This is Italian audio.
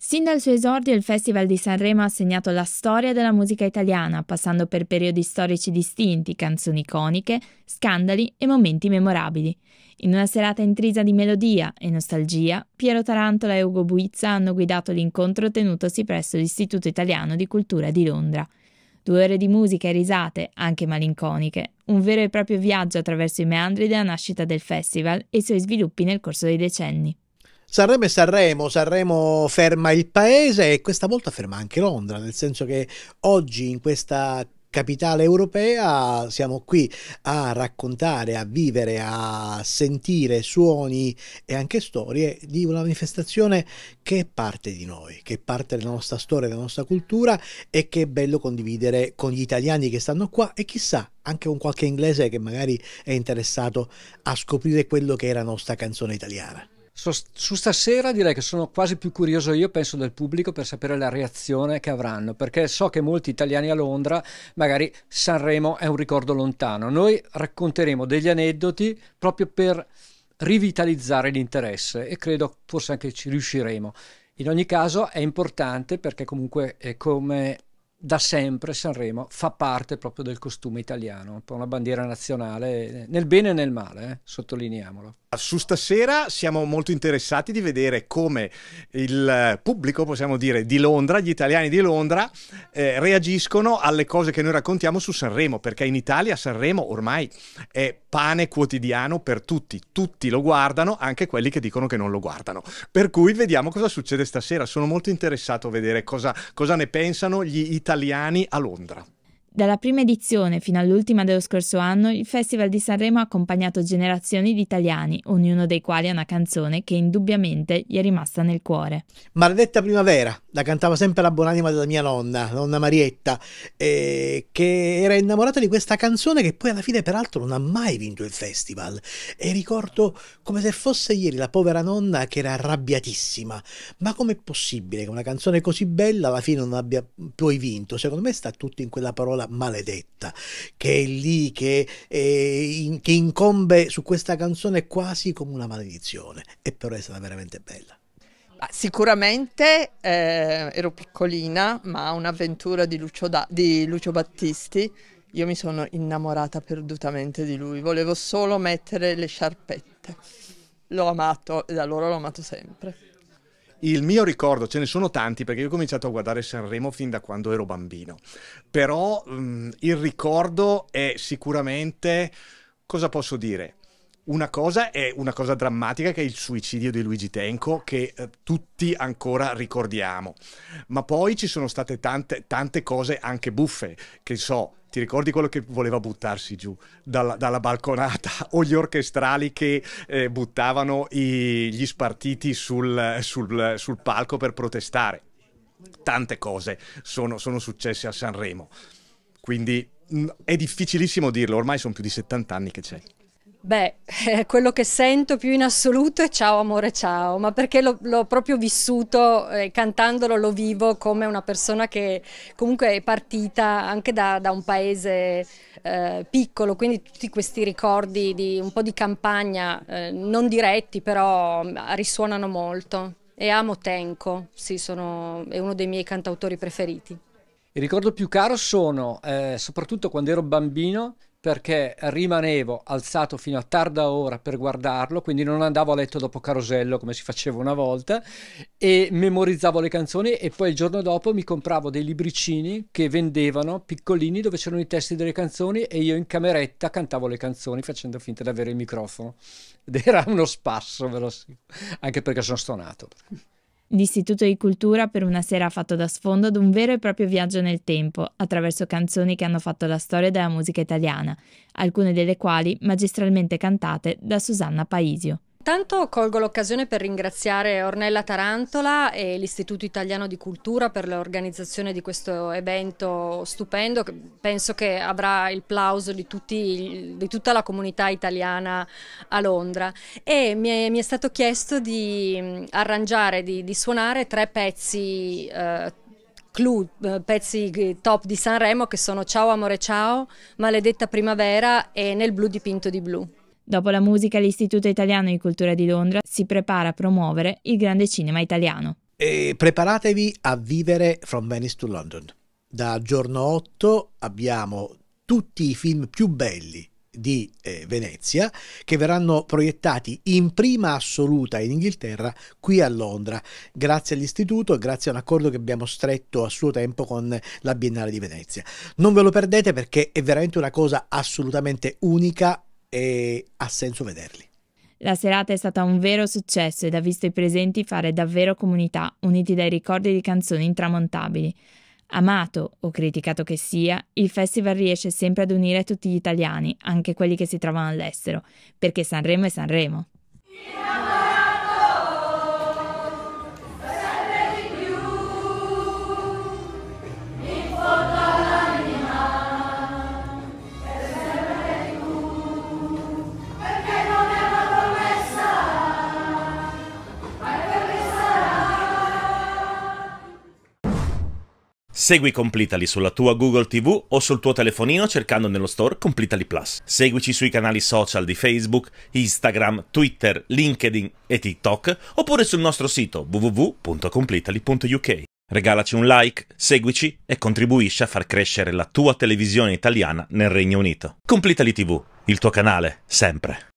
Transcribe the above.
Sin dal suo esordio il Festival di Sanremo ha segnato la storia della musica italiana, passando per periodi storici distinti, canzoni iconiche, scandali e momenti memorabili. In una serata intrisa di melodia e nostalgia, Piero Tarantola e Ugo Buizza hanno guidato l'incontro tenutosi presso l'Istituto Italiano di Cultura di Londra. Due ore di musica e risate, anche malinconiche, un vero e proprio viaggio attraverso i meandri della nascita del festival e i suoi sviluppi nel corso dei decenni. Sanremo è Sanremo, Sanremo ferma il paese e questa volta ferma anche Londra, nel senso che oggi in questa capitale europea, siamo qui a raccontare, a vivere, a sentire suoni e anche storie di una manifestazione che è parte di noi, che è parte della nostra storia, della nostra cultura e che è bello condividere con gli italiani che stanno qua e chissà anche con qualche inglese che magari è interessato a scoprire quello che è la nostra canzone italiana. So, su stasera direi che sono quasi più curioso io, penso, del pubblico per sapere la reazione che avranno, perché so che molti italiani a Londra, magari Sanremo è un ricordo lontano. Noi racconteremo degli aneddoti proprio per rivitalizzare l'interesse e credo forse anche ci riusciremo. In ogni caso è importante perché comunque è come da sempre Sanremo fa parte proprio del costume italiano, una bandiera nazionale nel bene e nel male, eh? sottolineiamolo. Ah, su stasera siamo molto interessati di vedere come il eh, pubblico, possiamo dire, di Londra, gli italiani di Londra, eh, reagiscono alle cose che noi raccontiamo su Sanremo, perché in Italia Sanremo ormai è pane quotidiano per tutti, tutti lo guardano, anche quelli che dicono che non lo guardano. Per cui vediamo cosa succede stasera, sono molto interessato a vedere cosa, cosa ne pensano gli italiani italiani a Londra. Dalla prima edizione fino all'ultima dello scorso anno, il Festival di Sanremo ha accompagnato generazioni di italiani, ognuno dei quali ha una canzone che indubbiamente gli è rimasta nel cuore. Maledetta primavera, la cantava sempre la buonanima della mia nonna, nonna Marietta, eh, che era innamorata di questa canzone che poi alla fine peraltro non ha mai vinto il festival. E ricordo come se fosse ieri la povera nonna che era arrabbiatissima. Ma com'è possibile che una canzone così bella alla fine non abbia poi vinto? Secondo me sta tutto in quella parola maledetta, che è lì, che, è eh, in, che incombe su questa canzone quasi come una maledizione. E però è stata veramente bella. Ah, sicuramente eh, ero piccolina, ma un'avventura di Lucio, da- di Lucio Battisti. Io mi sono innamorata perdutamente di lui, volevo solo mettere le sciarpette. L'ho amato e da allora l'ho amato sempre. Il mio ricordo, ce ne sono tanti perché io ho cominciato a guardare Sanremo fin da quando ero bambino, però mh, mm, il ricordo è sicuramente, cosa posso dire? Una cosa è una cosa drammatica che è il suicidio di Luigi Tenco che eh, tutti ancora ricordiamo, ma poi ci sono state tante, tante cose anche buffe, che so, ti ricordi quello che voleva buttarsi giù dalla, dalla balconata o gli orchestrali che eh, buttavano i, gli spartiti sul, sul, sul, palco per protestare? Tante cose sono, sono successe a Sanremo, quindi mh, è difficilissimo dirlo, ormai sono più di 70 anni che c'è. Beh, eh, quello che sento più in assoluto è ciao amore ciao, ma perché l'ho proprio vissuto eh, cantandolo lo vivo come una persona che comunque è partita anche da, da un paese eh, piccolo, quindi tutti questi ricordi di un po' di campagna, eh, non diretti però mm, risuonano molto. E amo Tenco, sì, sono, è uno dei miei cantautori preferiti. Il ricordo più caro sono, eh, soprattutto quando ero bambino, perché rimanevo alzato fino a tarda ora per guardarlo, quindi non andavo a letto dopo Carosello come si faceva una volta e memorizzavo le canzoni e poi il giorno dopo mi compravo dei libricini che vendevano piccolini dove c'erano i testi delle canzoni e io in cameretta cantavo le canzoni facendo finta di avere il microfono ed era uno spasso, ve lo assicuro, anche perché sono stonato l'istituto di cultura per una sera ha fatto da sfondo ad un vero e proprio viaggio nel tempo, attraverso canzoni che hanno fatto la storia della musica italiana, alcune delle quali magistralmente cantate da Susanna Paisio. Intanto colgo l'occasione per ringraziare Ornella Tarantola e l'Istituto Italiano di Cultura per l'organizzazione di questo evento stupendo che penso che avrà il plauso di, tutti, di tutta la comunità italiana a Londra e mi è, mi è stato chiesto di arrangiare, di, di suonare tre pezzi eh, Clue, eh, pezzi top di Sanremo che sono Ciao amore ciao, Maledetta primavera e Nel blu dipinto di blu. Dopo la musica, l'Istituto Italiano di Cultura di Londra si prepara a promuovere il grande cinema italiano. E preparatevi a vivere From Venice to London. Da giorno 8 abbiamo tutti i film più belli di eh, Venezia che verranno proiettati in prima assoluta in Inghilterra qui a Londra grazie all'istituto e grazie a un accordo che abbiamo stretto a suo tempo con la Biennale di Venezia. Non ve lo perdete perché è veramente una cosa assolutamente unica e ha senso vederli. La serata è stata un vero successo ed ha visto i presenti fare davvero comunità, uniti dai ricordi di canzoni intramontabili. Amato o criticato che sia, il festival riesce sempre ad unire tutti gli italiani, anche quelli che si trovano all'estero, perché Sanremo è Sanremo. Yeah! Segui Complitali sulla tua Google TV o sul tuo telefonino cercando nello store Complitali Plus. Seguici sui canali social di Facebook, Instagram, Twitter, LinkedIn e TikTok oppure sul nostro sito www.completally.uk. Regalaci un like, seguici e contribuisci a far crescere la tua televisione italiana nel Regno Unito. Complitali TV, il tuo canale, sempre.